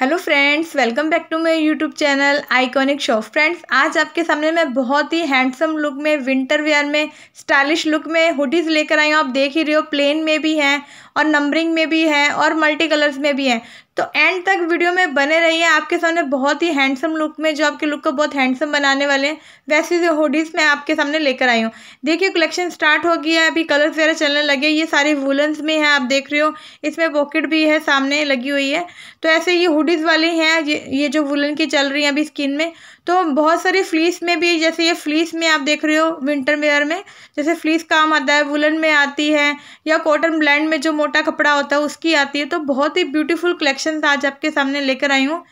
hello friends welcome back to my YouTube channel iconic shop friends आज आपके सामने मैं बहुत ही हैंडसम लुक में विंटर वेयर में स्टाइलिश लुक में हुडीज़ लेकर आई हूँ आप देख ही रहे हो प्लेन में भी हैं और नंबरिंग में भी है और मल्टी कलर्स में भी है तो एंड तक वीडियो में बने रहिए आपके सामने बहुत ही हैंडसम लुक में जो आपके लुक को बहुत हैंडसम बनाने वाले हैं वैसे जो होडीज़ मैं आपके सामने लेकर आई हूँ देखिए कलेक्शन स्टार्ट हो गया है अभी कलर्स वगैरह चलने लगे ये सारे वुलन्स में है आप देख रहे हो इसमें पॉकेट भी है सामने लगी हुई है तो ऐसे ये हुडीज़ वाले हैं ये, ये जो वुलन की चल रही है अभी स्किन में तो बहुत सारी फ्लीस में भी जैसे ये फ्लीस में आप देख रहे हो विंटर वेयर में जैसे फ्लीस काम आता है वुलन में आती है या कॉटन ब्लैंड में जो मोटा कपड़ा होता है उसकी आती है तो बहुत ही ब्यूटीफुल कलेक्शन आज आपके सामने लेकर आई हूँ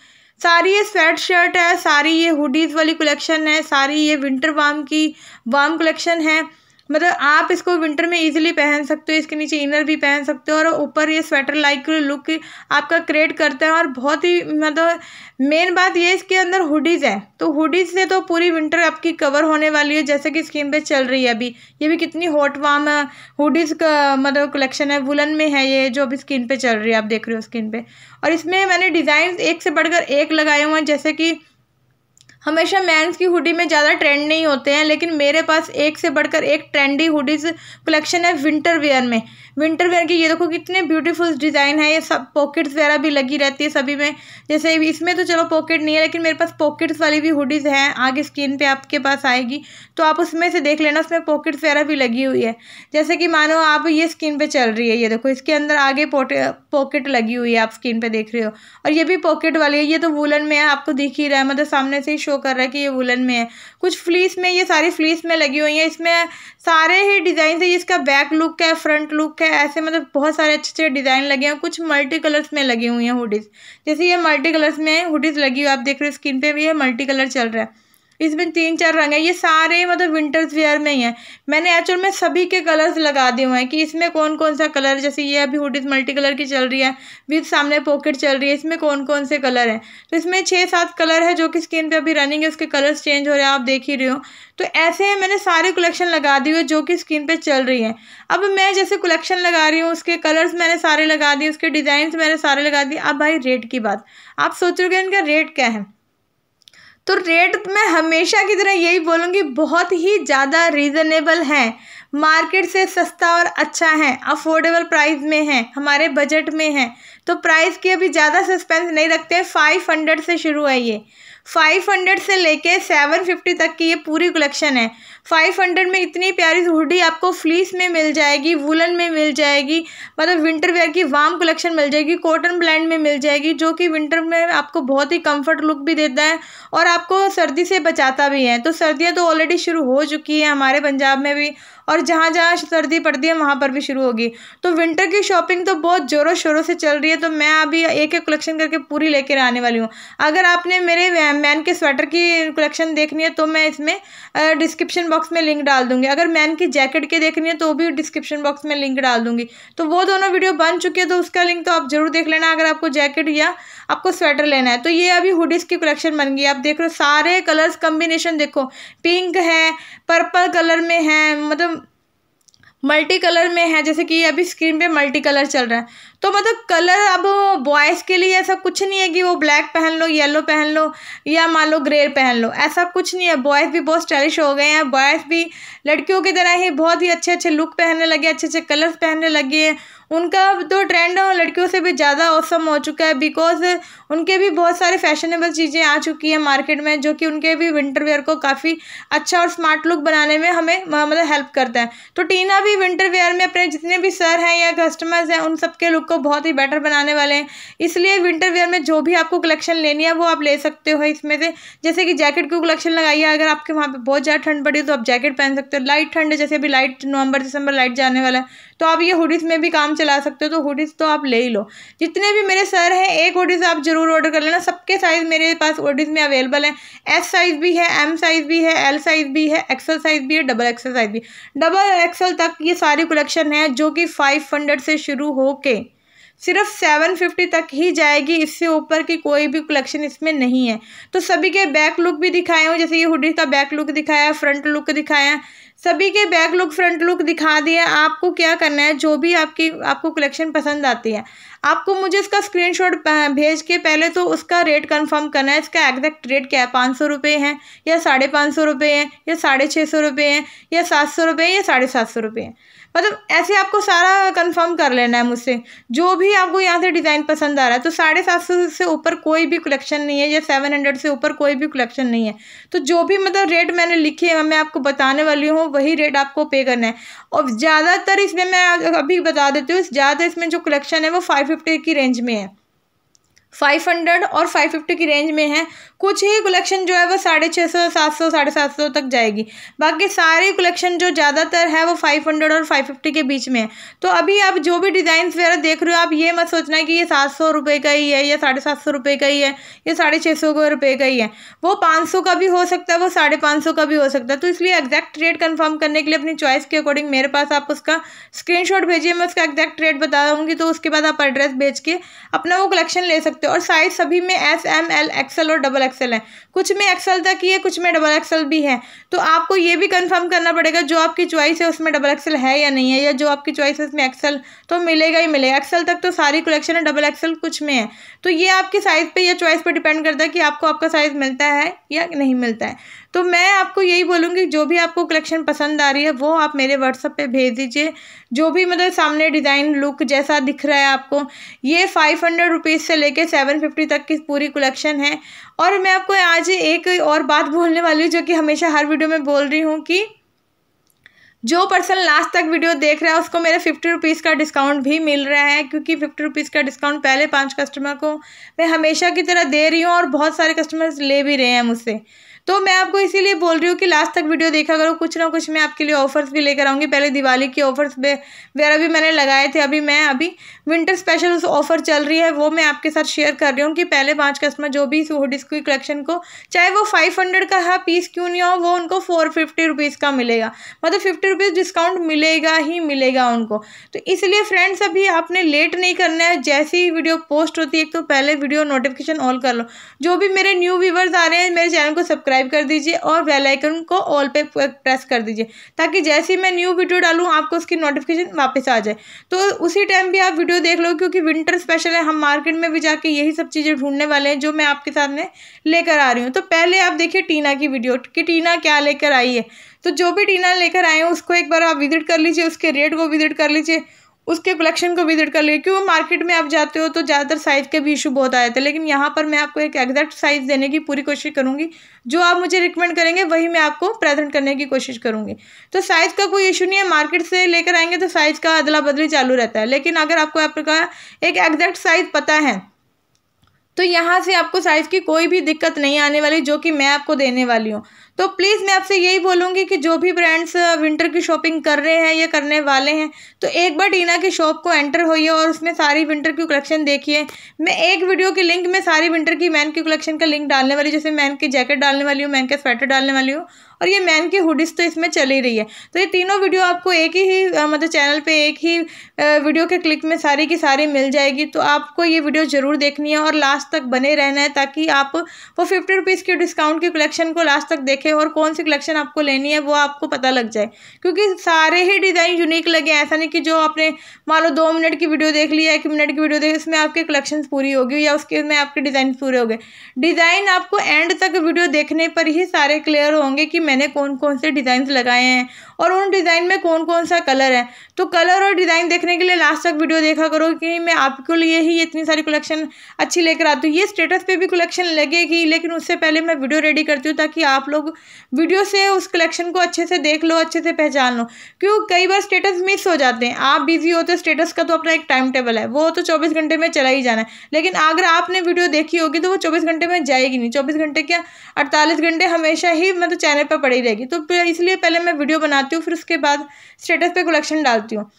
सारी ये स्वेट शर्ट है सारी ये हुडीज़ वाली कलेक्शन है सारी ये विंटर वार्म की वार्म कलेक्शन है मतलब आप इसको विंटर में ईजिली पहन सकते हो इसके नीचे इनर भी पहन सकते हो और ऊपर ये स्वेटर लाइक लुक आपका क्रिएट करता है और बहुत ही मतलब मेन बात ये इसके अंदर हुडीज़ है तो हुडीज़ से तो पूरी विंटर आपकी कवर होने वाली है जैसे कि स्किन पे चल रही है अभी ये भी कितनी हॉट वाम हुडीज़ का मतलब कलेक्शन है वुलन में है ये जो अभी स्किन पर चल रही है आप देख रहे हो स्किन पर और इसमें मैंने डिज़ाइन एक से बढ़कर एक लगाए हुए हैं जैसे कि हमेशा मैंस की हुडी में ज़्यादा ट्रेंड नहीं होते हैं लेकिन मेरे पास एक से बढ़कर एक ट्रेंडी हुडीज़ कलेक्शन है विंटर वेयर में विंटर वेयर की ये देखो कितने ब्यूटीफुल डिज़ाइन है ये सब पॉकेट्स वगैरह भी लगी रहती है सभी में जैसे इसमें तो चलो पॉकेट नहीं है लेकिन मेरे पास पॉकेट्स वाली भी हुडीज़ हैं आगे स्क्रीन पर आपके पास आएगी तो आप उसमें से देख लेना उसमें पॉकेट्स वगैरह भी लगी हुई है जैसे कि मानो आप ये स्क्रीन पर चल रही है ये देखो इसके अंदर आगे पॉकेट लगी हुई है आप स्क्रीन पर देख रहे हो और ये भी पॉकेट वाली है ये तो वूलन में है आपको दिख ही रहा है मतलब सामने से ही शो कर रहा है कि ये वुलन में है कुछ फ्लीस में ये सारी फ्लीस में लगी हुई है इसमें सारे ही डिज़ाइन है इसका बैक लुक है फ्रंट लुक है ऐसे मतलब बहुत सारे अच्छे अच्छे डिज़ाइन लगे हैं कुछ मल्टी कलर्स में लगी हुई हैं हुडीज़ जैसे ये मल्टी कलर्स में हुडीज़ लगी हुई आप देख रहे हो स्किन पर भी ये मल्टी कलर चल रहा है इसमें तीन चार रंग है ये सारे मतलब विंटर्स वेयर में ही हैं मैंने एक्चुअल में सभी के कलर्स लगा दिए हुए हैं कि इसमें कौन कौन सा कलर जैसे ये अभी हुडीज मल्टी कलर की चल रही है विद सामने पॉकेट चल रही है इसमें कौन कौन से कलर हैं तो इसमें छः सात कलर है जो कि स्किन पर अभी रनिंग है उसके कलर्स चेंज हो रहे हैं आप देख ही रहे हो तो ऐसे मैंने सारे कलेक्शन लगा दिए हुए जो कि स्किन पर चल रही है अब मैं जैसे कलेक्शन लगा रही हूँ उसके कलर्स मैंने सारे लगा दिए उसके डिज़ाइन मैंने सारे लगा दिए अब भाई रेट की बात आप सोच रहे हो इनका रेट क्या है तो रेट मैं हमेशा की तरह यही बोलूँगी बहुत ही ज़्यादा रीज़नेबल हैं मार्केट से सस्ता और अच्छा है अफोर्डेबल प्राइस में है हमारे बजट में है तो प्राइस की अभी ज़्यादा सस्पेंस नहीं रखते हैं फाइव हंड्रेड से शुरू है ये फाइव हंड्रेड से लेके सेवन फिफ्टी तक की ये पूरी कलेक्शन है फाइव हंड्रेड में इतनी प्यारी हुडी आपको फ्लीस में मिल जाएगी वुलन में मिल जाएगी मतलब विंटर वेयर की वार्म कलेक्शन मिल जाएगी कॉटन ब्लैंड में मिल जाएगी जो कि विंटर में आपको बहुत ही कंफर्ट लुक भी देता है और आपको सर्दी से बचाता भी है तो सर्दियाँ तो ऑलरेडी शुरू हो चुकी हैं हमारे पंजाब में भी और जहाँ जहाँ सर्दी पड़ती है वहाँ पर भी शुरू होगी तो विंटर की शॉपिंग तो बहुत ज़ोरों शोरों से चल रही है तो मैं अभी एक एक कलेक्शन करके पूरी लेकर आने वाली हूँ अगर आपने मेरे मैन के स्वेटर की कलेक्शन देखनी है तो मैं इसमें डिस्क्रिप्शन बॉक्स बॉक्स में लिंक डाल दूंगी अगर मैन की जैकेट के देखनी है तो भी डिस्क्रिप्शन बॉक्स में लिंक डाल दूंगी तो वो दोनों वीडियो बन चुकी है तो उसका लिंक तो आप जरूर देख लेना अगर आपको जैकेट या आपको स्वेटर लेना है तो ये अभी हुडीज़ की कलेक्शन बन गई आप देख रहे हो सारे कलर्स कम्बिनेशन देखो पिंक है पर्पल कलर में है मतलब मल्टी कलर में है जैसे कि अभी स्क्रीन पे मल्टी कलर चल रहा है तो मतलब कलर अब बॉयज़ के लिए ऐसा कुछ नहीं है कि वो ब्लैक पहन लो येलो पहन लो या मान लो ग्रे पहन लो ऐसा कुछ नहीं है बॉयज़ भी बहुत स्टाइलिश हो गए हैं बॉयज़ भी लड़कियों की तरह ही बहुत ही अच्छे अच्छे लुक पहनने लगे अच्छे अच्छे कलर्स पहनने लगे हैं उनका तो ट्रेंड लड़कियों से भी ज़्यादा औसम हो चुका है बिकॉज उनके भी बहुत सारे फैशनेबल चीज़ें आ चुकी हैं मार्केट में जो कि उनके भी विंटर वेयर को काफ़ी अच्छा और स्मार्ट लुक बनाने में हमें मतलब हेल्प करता है तो टीना भी विंटर वेयर में अपने जितने भी सर हैं या कस्टमर्स हैं उन सबके लुक को बहुत ही बेटर बनाने वाले हैं इसलिए विंटर वेयर में जो भी आपको कलेक्शन लेनी है वो आप ले सकते हो इसमें से जैसे कि जैकेट को कलेक्शन लगाइए अगर आपके वहाँ पर बहुत ज़्यादा ठंड पड़ी तो आप जैकेट पहन सकते हो लाइट ठंड जैसे अभी लाइट नवंबर दिसंबर लाइट जाने वाला है तो आप ये हुडीज़ में भी काम चला सकते हो तो हुडीज़ तो आप ले ही लो जितने भी मेरे सर हैं एक हुडीज़ आप ज़रूर ऑर्डर कर लेना सबके साइज़ मेरे पास हुडीज़ में अवेलेबल है एस साइज़ भी है एम साइज़ भी है एल साइज़ भी है एक्सल साइज़ भी है डबल एक्सल साइज़ भी डबल एक्सल तक ये सारी कलेक्शन है जो कि फाइव हंड्रेड से शुरू हो के सिर्फ सेवन फिफ्टी तक ही जाएगी इससे ऊपर की कोई भी कलेक्शन इसमें नहीं है तो सभी के बैक लुक भी दिखाए हैं जैसे ये हुडी का बैक लुक दिखाया फ्रंट लुक दिखाया है सभी के बैक लुक फ्रंट लुक दिखा दिया आपको क्या करना है जो भी आपकी आपको कलेक्शन पसंद आती है आपको मुझे इसका स्क्रीनशॉट भेज के पहले तो उसका रेट कंफर्म करना है इसका एग्जैक्ट रेट क्या है पाँच सौ रुपये है या साढ़े पाँच सौ रुपये हैं या साढ़े छः सौ रुपये हैं या सात सौ रुपये हैं या साढ़े सात सौ रुपये हैं मतलब ऐसे आपको सारा कंफर्म कर लेना है मुझसे जो भी आपको यहाँ से डिज़ाइन पसंद आ रहा है तो साढ़े सात सौ से ऊपर कोई भी कलेक्शन नहीं है या सेवन हंड्रेड से ऊपर कोई भी कलेक्शन नहीं है तो जो भी मतलब रेट मैंने लिखे हैं मैं आपको बताने वाली हूँ वही रेट आपको पे करना है और ज़्यादातर इसमें मैं अभी बता देती हूँ ज़्यादातर इसमें जो कलेक्शन है वो फाइव फिफ्टी की रेंज में है फाइव हंड्रेड और फाइव फिफ्टी की रेंज में है कुछ ही कलेक्शन जो है वो साढ़े छः सौ सात सौ साढ़े सात सौ तक जाएगी बाकी सारी कलेक्शन जो ज़्यादातर है वो फाइव हंड्रेड और फाइव फिफ्टी के बीच में है तो अभी आप जो भी डिज़ाइन वगैरह देख रहे हो आप ये मत सोचना कि ये सात सौ रुपये का ही है या साढ़े सात सौ रुपये का ही है या साढ़े छः सौ रुपये का ही है वो पाँच सौ का भी हो सकता है वो साढ़े पाँच सौ का भी हो सकता है तो इसलिए एग्जैक्ट रेट कन्फर्म करने के लिए अपनी चॉइस के अकॉर्डिंग मेरे पास आप उसका शॉट भेजिए मैं उसका एग्जैक्ट रेट बता दूँगी तो उसके बाद आप एड्रेस भेज के अपना वो कलेक्शन ले सकते हो और साइज सभी में एस एम एल एक्सएल और डबल एक्सएल है कुछ में एक्सएल तक ही है कुछ में डबल एक्सएल भी है तो आपको ये भी कंफर्म करना पड़ेगा जो आपकी चॉइस है उसमें डबल एक्सएल है या नहीं है या जो आपकी चॉइस है उसमें एक्सएल तो मिलेगा ही मिलेगा एक्सएल तक तो सारी कलेक्शन है डबल एक्सएल कुछ में है तो ये आपके साइज़ पर या च्वाइस पर डिपेंड करता है कि आपको आपका साइज़ मिलता है या नहीं मिलता है तो मैं आपको यही बोलूँगी जो भी आपको कलेक्शन पसंद आ रही है वो आप मेरे व्हाट्सअप पे भेज दीजिए जो भी मतलब सामने डिज़ाइन लुक जैसा दिख रहा है आपको ये फाइव हंड्रेड रुपीज़ से लेके सेवन फिफ्टी तक की पूरी कलेक्शन है और मैं आपको आज एक और बात बोलने वाली हूँ जो कि हमेशा हर वीडियो में बोल रही हूँ कि जो पर्सन लास्ट तक वीडियो देख रहा है उसको मेरा फिफ्टी रुपीज़ का डिस्काउंट भी मिल रहा है क्योंकि फिफ्टी रुपीज़ का डिस्काउंट पहले पांच कस्टमर को मैं हमेशा की तरह दे रही हूँ और बहुत सारे कस्टमर्स ले भी रहे हैं मुझसे तो मैं आपको इसीलिए बोल रही हूँ कि लास्ट तक वीडियो देखा करो कुछ ना कुछ मैं आपके लिए ऑफर्स भी लेकर आऊँगी पहले दिवाली के ऑफर्स वगैरह भी मैंने लगाए थे अभी मैं अभी विंटर स्पेशल उस ऑफर चल रही है वो मैं आपके साथ शेयर कर रही हूँ कि पहले पाँच कस्टमर जो भी हुडिस की कलेक्शन को चाहे वो फाइव हंड्रेड का है पीस क्यों नहीं हो वो उनको फोर फिफ्टी रुपीज़ का मिलेगा मतलब फिफ्टी रुपीज़ डिस्काउंट मिलेगा ही मिलेगा उनको तो इसलिए फ्रेंड्स अभी आपने लेट नहीं करना है जैसी ही वीडियो पोस्ट होती है तो पहले वीडियो नोटिफिकेशन ऑल कर लो जो भी मेरे न्यू व्यूवर्स आ रहे हैं मेरे चैनल को सब्सक्राइब सब्सक्राइब कर दीजिए और बेल आइकन को ऑल पे प्रेस कर दीजिए ताकि जैसे ही मैं न्यू वीडियो डालूँ आपको उसकी नोटिफिकेशन वापस आ जाए तो उसी टाइम भी आप वीडियो देख लो क्योंकि विंटर स्पेशल है हम मार्केट में भी जाके यही सब चीज़ें ढूंढने वाले हैं जो मैं आपके साथ में लेकर आ रही हूँ तो पहले आप देखिए टीना की वीडियो कि टीना क्या लेकर आई है तो जो भी टीना लेकर आए हैं उसको एक बार आप विजिट कर लीजिए उसके रेट को विजिट कर लीजिए उसके कलेक्शन को विजिट कर लिए क्यों मार्केट में आप जाते हो तो ज़्यादातर साइज़ के भी इशू बहुत आए थे लेकिन यहाँ पर मैं आपको एक एग्जैक्ट साइज़ देने की पूरी कोशिश करूँगी जो आप मुझे रिकमेंड करेंगे वही मैं आपको प्रेजेंट करने की कोशिश करूँगी तो साइज़ का कोई इशू नहीं है मार्केट से लेकर आएंगे तो साइज़ का अदला बदली चालू रहता है लेकिन अगर आपको आपका एक एग्जैक्ट साइज़ पता है तो यहाँ से आपको साइज़ की कोई भी दिक्कत नहीं आने वाली जो कि मैं आपको देने वाली हूँ तो प्लीज़ मैं आपसे यही बोलूँगी कि जो भी ब्रांड्स विंटर की शॉपिंग कर रहे हैं या करने वाले हैं तो एक बार टीना की शॉप को एंटर होइए और उसमें सारी विंटर की कलेक्शन देखिए मैं एक वीडियो की लिंक में सारी विंटर की मैन की कलेक्शन का लिंक डालने वाली जैसे मैन की जैकेट डालने वाली हूँ मैन के स्वेटर डालने वाली हूँ और ये मैन की हुडीज तो इसमें चल ही रही है तो ये तीनों वीडियो आपको एक ही मतलब चैनल पे एक ही वीडियो के क्लिक में सारी की सारी मिल जाएगी तो आपको ये वीडियो ज़रूर देखनी है और लास्ट तक बने रहना है ताकि आप वो फिफ्टी रुपीज़ के डिस्काउंट की कलेक्शन को लास्ट तक देखें रखे और कौन सी कलेक्शन आपको लेनी है वो आपको पता लग जाए क्योंकि सारे ही डिज़ाइन यूनिक लगे ऐसा नहीं कि जो आपने मान लो दो मिनट की वीडियो देख ली एक मिनट की वीडियो देख उसमें आपके कलेक्शन पूरी होगी या उसके में आपके डिज़ाइन पूरे हो गए डिज़ाइन आपको एंड तक वीडियो देखने पर ही सारे क्लियर होंगे कि मैंने कौन कौन से डिज़ाइन लगाए हैं और उन डिज़ाइन में कौन कौन सा कलर है तो कलर और डिज़ाइन देखने के लिए लास्ट तक वीडियो देखा करो कि मैं आपके लिए ही इतनी सारी कलेक्शन अच्छी लेकर आती हूँ ये स्टेटस पे भी कलेक्शन लगेगी लेकिन उससे पहले मैं वीडियो रेडी करती हूँ ताकि आप लोग वीडियो से उस कलेक्शन को अच्छे से देख लो अच्छे से पहचान लो क्यों कई बार स्टेटस मिस हो जाते हैं आप बिजी होते स्टेटस का तो अपना एक टाइम टेबल है वो तो चौबीस घंटे में चला ही जाना है लेकिन अगर आपने वीडियो देखी होगी तो वो चौबीस घंटे में जाएगी नहीं चौबीस घंटे क्या अड़तालीस घंटे हमेशा ही मतलब चैनल पर पड़ी रहेगी तो इसलिए पहले मैं वीडियो बनाती हूँ फिर उसके बाद स्टेटस पर कलेक्शन डालती do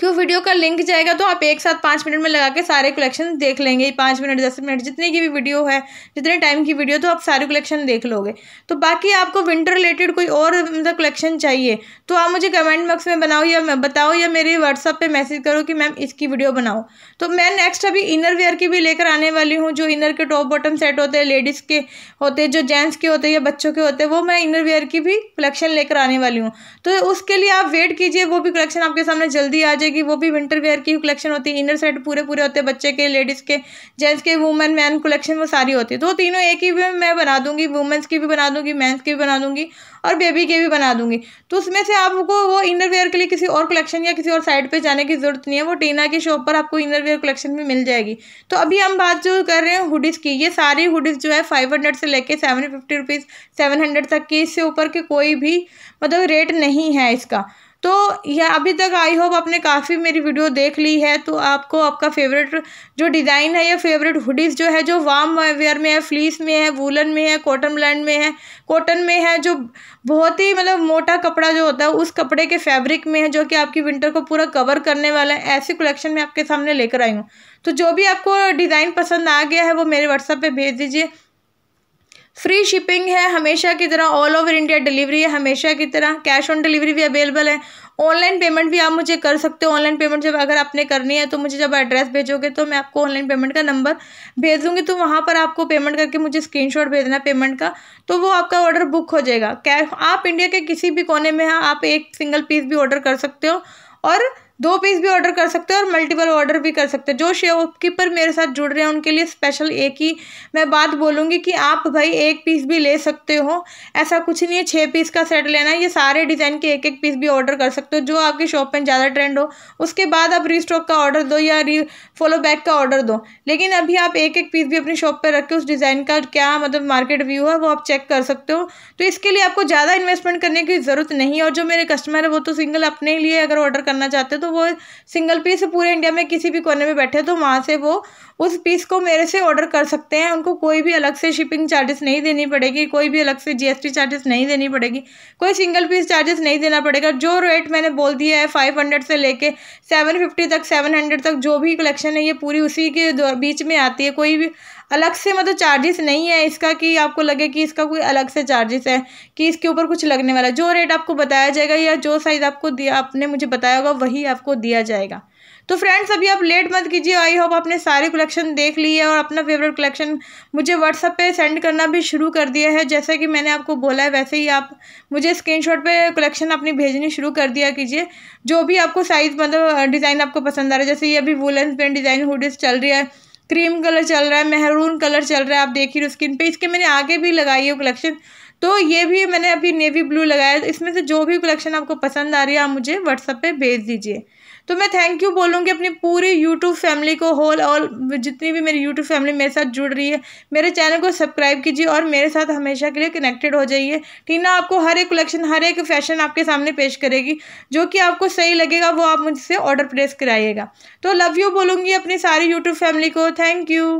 क्यों वीडियो का लिंक जाएगा तो आप एक साथ पाँच मिनट में लगा के सारे कलेक्शन देख लेंगे पाँच मिनट दस मिनट जितने की भी वीडियो है जितने टाइम की वीडियो तो आप सारे कलेक्शन देख लोगे तो बाकी आपको विंटर रिलेटेड कोई और मतलब कलेक्शन चाहिए तो आप मुझे कमेंट बॉक्स में बनाओ या बताओ या मेरे व्हाट्सअप पर मैसेज करो कि मैम इसकी वीडियो बनाओ तो मैं नेक्स्ट अभी इनर वेयर की भी लेकर आने वाली हूँ जो इनर के टॉप बॉटम सेट होते हैं लेडीज़ के होते हैं जो जेंट्स के होते हैं या बच्चों के होते हैं वो मैं इनर वेयर की भी कलेक्शन लेकर आने वाली हूँ तो उसके लिए आप वेट कीजिए वो भी कलेक्शन आपके सामने जल्दी आ जाए जाएगी वो भी विंटर वेयर की कलेक्शन होती है इनर सेट पूरे पूरे होते हैं बच्चे के लेडीज़ के जेंट्स के वुमेन मैन कलेक्शन वो सारी होती है तो तीनों एक ही भी मैं बना दूंगी वुमेंस की भी बना दूंगी मैंस की भी बना दूंगी और बेबी के भी बना दूंगी तो उसमें से आपको वो इनर वेयर के लिए किसी और कलेक्शन या किसी और साइड पर जाने की ज़रूरत नहीं है वो टीना की शॉप पर आपको इनर वेयर कलेक्शन भी मिल जाएगी तो अभी हम बात जो कर रहे हैं हुडीज़ की ये सारी हुडीज़ जो है फाइव से लेकर सेवन फिफ्टी तक की इससे ऊपर के कोई भी मतलब रेट नहीं है इसका तो यह अभी तक आई होप आपने काफ़ी मेरी वीडियो देख ली है तो आपको आपका फेवरेट जो डिज़ाइन है या फेवरेट हुडीज़ जो है जो वार्म वेयर में है फ्लीस में है वूलन में है कॉटन ब्लैंड में है कॉटन में है जो बहुत ही मतलब मोटा कपड़ा जो होता है उस कपड़े के फैब्रिक में है जो कि आपकी विंटर को पूरा कवर करने वाला है ऐसी कलेक्शन मैं आपके सामने लेकर आई हूँ तो जो भी आपको डिज़ाइन पसंद आ गया है वो मेरे व्हाट्सएप पर भेज दीजिए फ्री शिपिंग है हमेशा की तरह ऑल ओवर इंडिया डिलीवरी है हमेशा की तरह कैश ऑन डिलीवरी भी अवेलेबल है ऑनलाइन पेमेंट भी आप मुझे कर सकते हो ऑनलाइन पेमेंट जब अगर आपने करनी है तो मुझे जब एड्रेस भेजोगे तो मैं आपको ऑनलाइन पेमेंट का नंबर भेज दूँगी तो वहाँ पर आपको पेमेंट करके मुझे स्क्रीनशॉट भेजना पेमेंट का तो वो आपका ऑर्डर बुक हो जाएगा कैश आप इंडिया के किसी भी कोने में हैं आप एक सिंगल पीस भी ऑर्डर कर सकते हो और दो पीस भी ऑर्डर कर सकते हैं और मल्टीपल ऑर्डर भी कर सकते हैं जो शॉपकीपर मेरे साथ जुड़ रहे हैं उनके लिए स्पेशल एक ही मैं बात बोलूँगी कि आप भाई एक पीस भी ले सकते हो ऐसा कुछ नहीं है छः पीस का सेट लेना है ये सारे डिज़ाइन के एक एक पीस भी ऑर्डर कर सकते हो जो आपकी शॉप में ज़्यादा ट्रेंड हो उसके बाद आप रीस्टॉक का ऑर्डर दो या री फॉलो बैक का ऑर्डर दो लेकिन अभी आप एक एक पीस भी अपनी शॉप पर रख के उस डिज़ाइन का क्या मतलब मार्केट व्यू है वो आप चेक कर सकते हो तो इसके लिए आपको ज़्यादा इन्वेस्टमेंट करने की ज़रूरत नहीं है और जो मेरे कस्टमर है वो तो सिंगल अपने लिए अगर ऑर्डर करना चाहते हो तो तो वो सिंगल पीस पूरे इंडिया में किसी भी कोने में बैठे तो वहाँ से वो उस पीस को मेरे से ऑर्डर कर सकते हैं उनको कोई भी अलग से शिपिंग चार्जेस नहीं देनी पड़ेगी कोई भी अलग से जीएसटी चार्जेस नहीं देनी पड़ेगी कोई सिंगल पीस चार्जेस नहीं देना पड़ेगा जो रेट मैंने बोल दिया है फाइव हंड्रेड से लेके सेवन फिफ्टी तक सेवन हंड्रेड तक जो भी कलेक्शन है ये पूरी उसी के बीच में आती है कोई भी अलग से मतलब चार्जेस नहीं है इसका कि आपको लगे कि इसका कोई अलग से चार्जेस है कि इसके ऊपर कुछ लगने वाला जो रेट आपको बताया जाएगा या जो साइज़ आपको दिया आपने मुझे बताया होगा वही आपको दिया जाएगा तो फ्रेंड्स अभी आप लेट मत कीजिए आई होप आपने सारे कलेक्शन देख लिए और अपना फेवरेट कलेक्शन मुझे व्हाट्सअप पे सेंड करना भी शुरू कर दिया है जैसा कि मैंने आपको बोला है वैसे ही आप मुझे स्क्रीनशॉट पे कलेक्शन अपनी भेजनी शुरू कर दिया कीजिए जो भी आपको साइज़ मतलब डिज़ाइन आपको पसंद आ रहा है जैसे ये अभी वुलन पेंट डिज़ाइन हुडीज चल रही है क्रीम कलर चल रहा है मेहरून कलर चल रहा है आप देख ही रहे स्किन पे इसके मैंने आगे भी लगाई है कलेक्शन तो ये भी मैंने अभी नेवी ब्लू लगाया इसमें से जो भी कलेक्शन आपको पसंद आ रही है आप मुझे व्हाट्सअप पे भेज दीजिए तो मैं थैंक यू बोलूँगी अपनी पूरी यूट्यूब फैमिली को होल और जितनी भी मेरी यूट्यूब फैमिली मेरे साथ जुड़ रही है मेरे चैनल को सब्सक्राइब कीजिए और मेरे साथ हमेशा के लिए कनेक्टेड हो जाइए टीना आपको हर एक कलेक्शन हर एक फैशन आपके सामने पेश करेगी जो कि आपको सही लगेगा वो आप मुझसे ऑर्डर प्लेस कराइएगा तो लव यू बोलूँगी अपनी सारी यूट्यूब फैमिली को थैंक यू